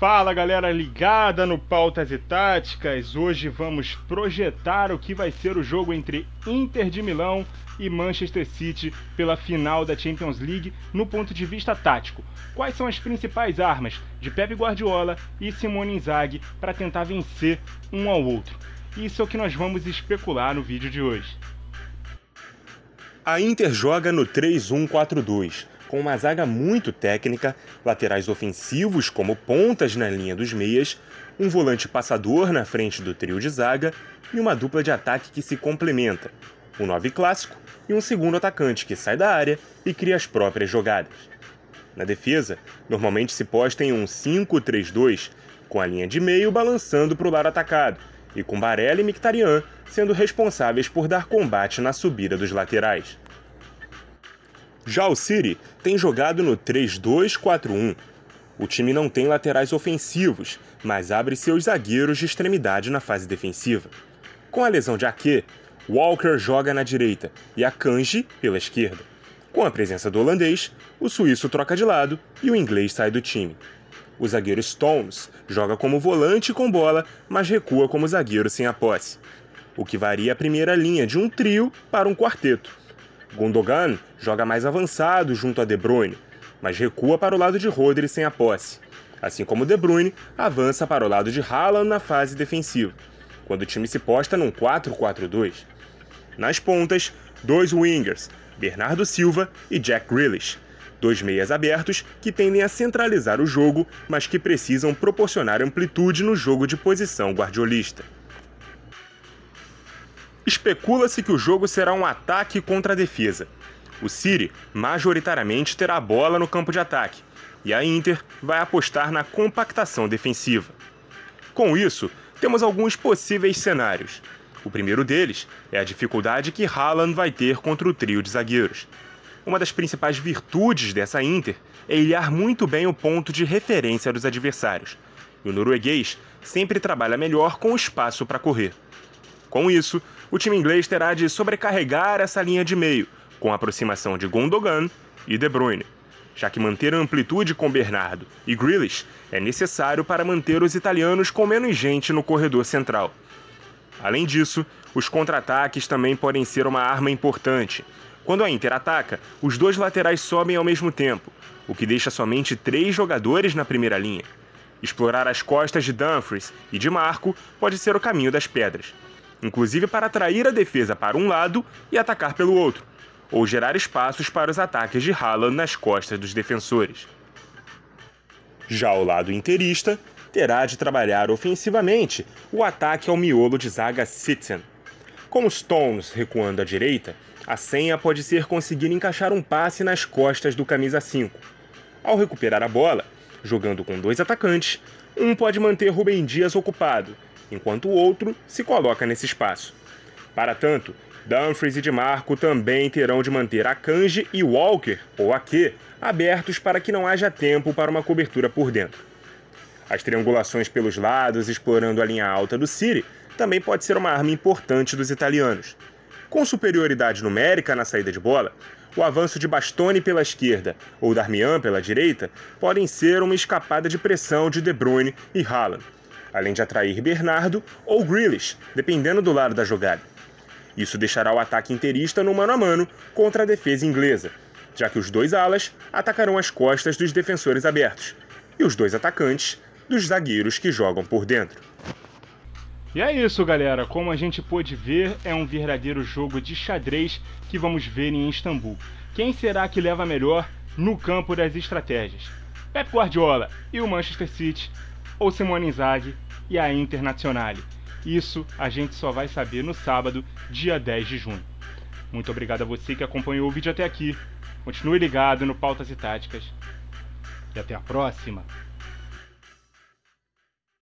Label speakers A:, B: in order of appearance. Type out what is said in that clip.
A: Fala galera ligada no Pautas e Táticas. Hoje vamos projetar o que vai ser o jogo entre Inter de Milão e Manchester City pela final da Champions League no ponto de vista tático. Quais são as principais armas de Pep Guardiola e Simone Inzaghi para tentar vencer um ao outro? Isso é o que nós vamos especular no vídeo de hoje. A Inter joga no 3-1-4-2 com uma zaga muito técnica, laterais ofensivos como pontas na linha dos meias, um volante passador na frente do trio de zaga e uma dupla de ataque que se complementa, um 9 clássico e um segundo atacante que sai da área e cria as próprias jogadas. Na defesa, normalmente se posta em um 5-3-2, com a linha de meio balançando para o lado atacado, e com Barella e Mictarian sendo responsáveis por dar combate na subida dos laterais. Já o City tem jogado no 3-2-4-1. O time não tem laterais ofensivos, mas abre seus zagueiros de extremidade na fase defensiva. Com a lesão de Ake, Walker joga na direita e a Kanji pela esquerda. Com a presença do holandês, o suíço troca de lado e o inglês sai do time. O zagueiro Stones joga como volante com bola, mas recua como zagueiro sem a posse, o que varia a primeira linha de um trio para um quarteto. Gundogan joga mais avançado junto a De Bruyne, mas recua para o lado de Rodri sem a posse. Assim como De Bruyne avança para o lado de Haaland na fase defensiva, quando o time se posta num 4-4-2. Nas pontas, dois wingers, Bernardo Silva e Jack Grealish. Dois meias abertos que tendem a centralizar o jogo, mas que precisam proporcionar amplitude no jogo de posição guardiolista. Especula-se que o jogo será um ataque contra a defesa. O City majoritariamente terá a bola no campo de ataque e a Inter vai apostar na compactação defensiva. Com isso, temos alguns possíveis cenários. O primeiro deles é a dificuldade que Haaland vai ter contra o trio de zagueiros. Uma das principais virtudes dessa Inter é ilhar muito bem o ponto de referência dos adversários, e o norueguês sempre trabalha melhor com o espaço para correr. Com isso, o time inglês terá de sobrecarregar essa linha de meio, com a aproximação de Gundogan e De Bruyne, já que manter a amplitude com Bernardo e Grealish é necessário para manter os italianos com menos gente no corredor central. Além disso, os contra-ataques também podem ser uma arma importante. Quando a Inter ataca, os dois laterais sobem ao mesmo tempo, o que deixa somente três jogadores na primeira linha. Explorar as costas de Dumfries e de Marco pode ser o caminho das pedras inclusive para atrair a defesa para um lado e atacar pelo outro, ou gerar espaços para os ataques de Haaland nas costas dos defensores. Já o lado interista terá de trabalhar ofensivamente o ataque ao miolo de zaga Sitzen. Com Stones recuando à direita, a senha pode ser conseguir encaixar um passe nas costas do camisa 5. Ao recuperar a bola, jogando com dois atacantes, um pode manter Rubem Dias ocupado enquanto o outro se coloca nesse espaço. Para tanto, Dumfries e DiMarco também terão de manter a Kanji e Walker, ou a Q abertos para que não haja tempo para uma cobertura por dentro. As triangulações pelos lados, explorando a linha alta do Siri, também pode ser uma arma importante dos italianos. Com superioridade numérica na saída de bola, o avanço de Bastoni pela esquerda ou Darmian pela direita podem ser uma escapada de pressão de De Bruyne e Haaland além de atrair Bernardo ou Grealish, dependendo do lado da jogada. Isso deixará o ataque interista no mano a mano contra a defesa inglesa, já que os dois alas atacarão as costas dos defensores abertos e os dois atacantes dos zagueiros que jogam por dentro. E é isso, galera. Como a gente pôde ver, é um verdadeiro jogo de xadrez que vamos ver em Istambul. Quem será que leva melhor no campo das estratégias? Pep Guardiola e o Manchester City ou Simone Inzaghi e a Internazionale. Isso a gente só vai saber no sábado, dia 10 de junho. Muito obrigado a você que acompanhou o vídeo até aqui. Continue ligado no Pautas e Táticas. E até a próxima!